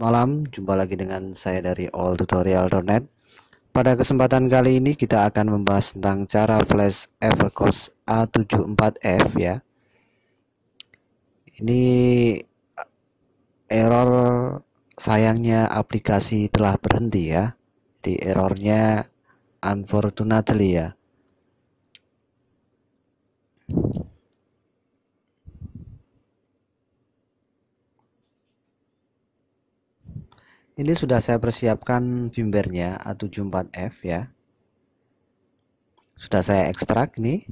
malam, jumpa lagi dengan saya dari alltutorial.net Pada kesempatan kali ini kita akan membahas tentang cara flash Evercost A74F ya Ini error sayangnya aplikasi telah berhenti ya Di errornya unfortunately ya ini sudah saya persiapkan vimbernya A74F ya sudah saya ekstrak nih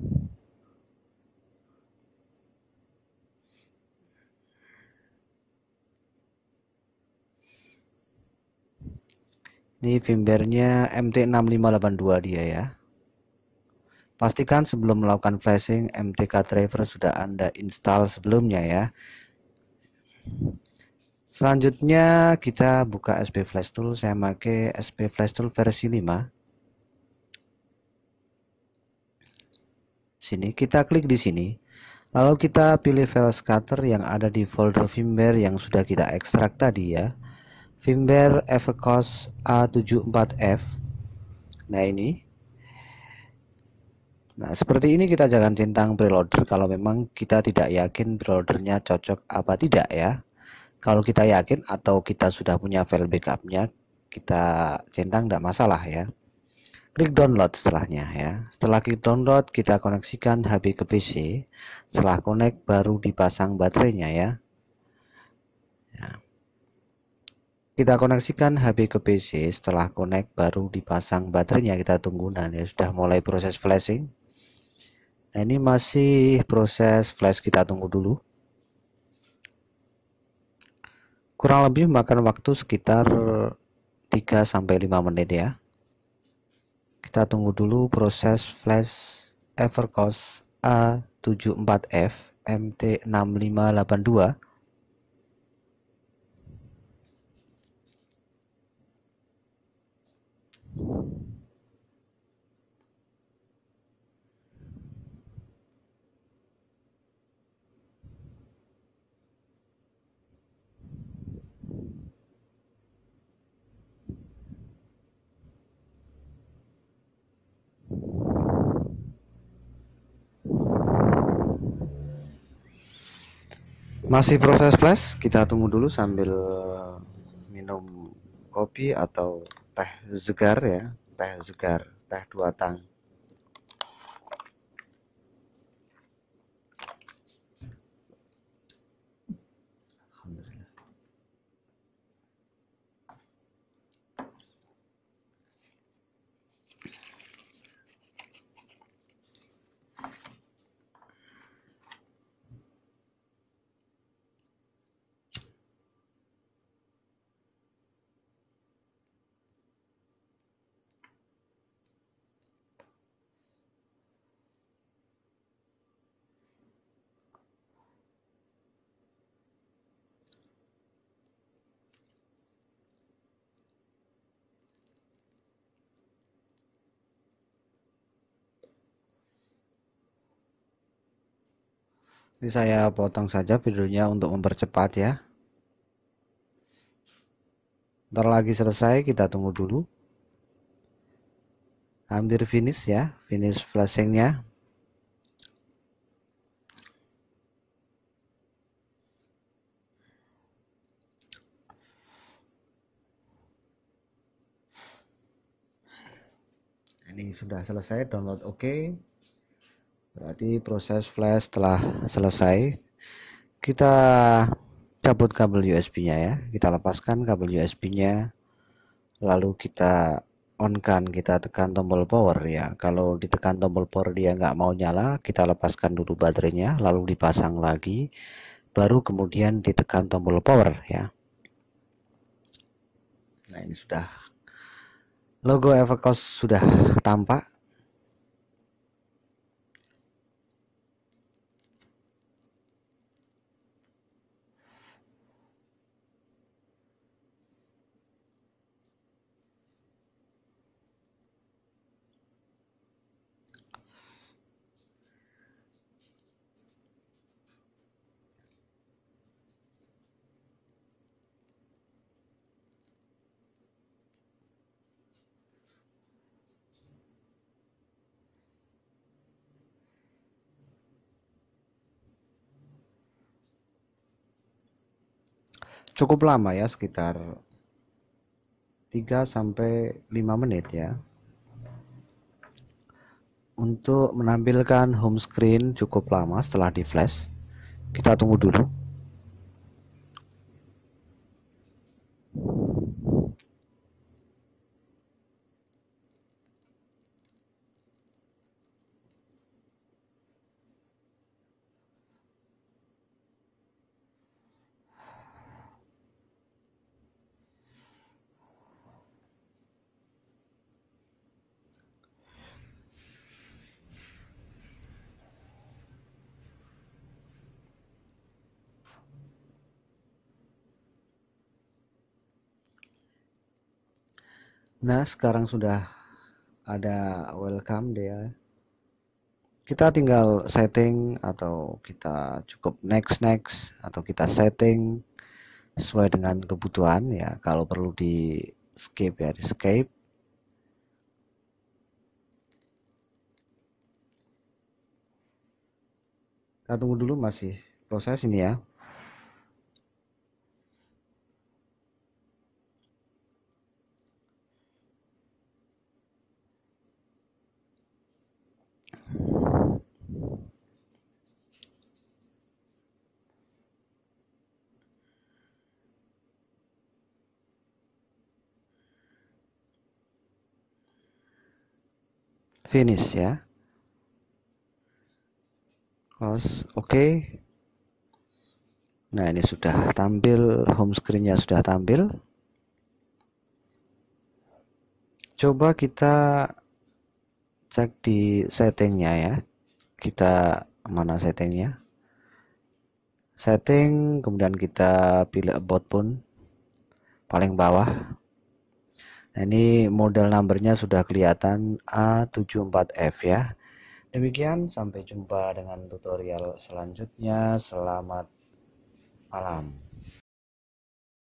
Ini firmware-nya MT6582 dia ya. Pastikan sebelum melakukan flashing MTK Driver sudah Anda install sebelumnya ya. Selanjutnya kita buka SP Flash Tool. Saya pakai SP Flash Tool versi 5. Sini kita klik di sini. Lalu kita pilih file scatter yang ada di folder firmware yang sudah kita ekstrak tadi ya. Firmware Evercost A74F. Nah ini. Nah seperti ini kita jangan centang preloader kalau memang kita tidak yakin preloadernya cocok apa tidak ya. Kalau kita yakin atau kita sudah punya file backupnya, kita centang tidak masalah ya. Klik download setelahnya ya. Setelah klik download, kita koneksikan HP ke PC. Setelah connect, baru dipasang baterainya ya. ya. Kita koneksikan HP ke PC. Setelah connect, baru dipasang baterainya. Kita tunggu nanti ya. sudah mulai proses flashing. Nah, ini masih proses flash kita tunggu dulu. kurang lebih memakan waktu sekitar 3-5 menit ya kita tunggu dulu proses flash Evercost A74F MT6582 Masih proses flash, kita tunggu dulu sambil minum kopi atau teh segar ya, teh segar, teh dua tang. Ini saya potong saja videonya untuk mempercepat ya. Ntar lagi selesai kita tunggu dulu. Hampir finish ya, finish flashingnya. ini sudah selesai download oke okay berarti proses flash telah selesai kita cabut kabel USB nya ya kita lepaskan kabel USB nya lalu kita on kan kita tekan tombol power ya kalau ditekan tombol power dia nggak mau nyala kita lepaskan dulu baterainya lalu dipasang lagi baru kemudian ditekan tombol power ya nah ini sudah logo Evercost sudah tampak cukup lama ya sekitar 3 sampai 5 menit ya untuk menampilkan home screen cukup lama setelah di flash kita tunggu dulu Nah, sekarang sudah ada welcome dia. Kita tinggal setting atau kita cukup next next atau kita setting sesuai dengan kebutuhan ya. Kalau perlu di skip ya di skip. Kita tunggu dulu masih proses ini ya. finish ya close oke okay. nah ini sudah tampil home screennya sudah tampil coba kita cek di settingnya ya kita mana settingnya setting kemudian kita pilih about pun paling bawah Nah, ini model numbernya sudah kelihatan A74F ya. Demikian, sampai jumpa dengan tutorial selanjutnya. Selamat malam.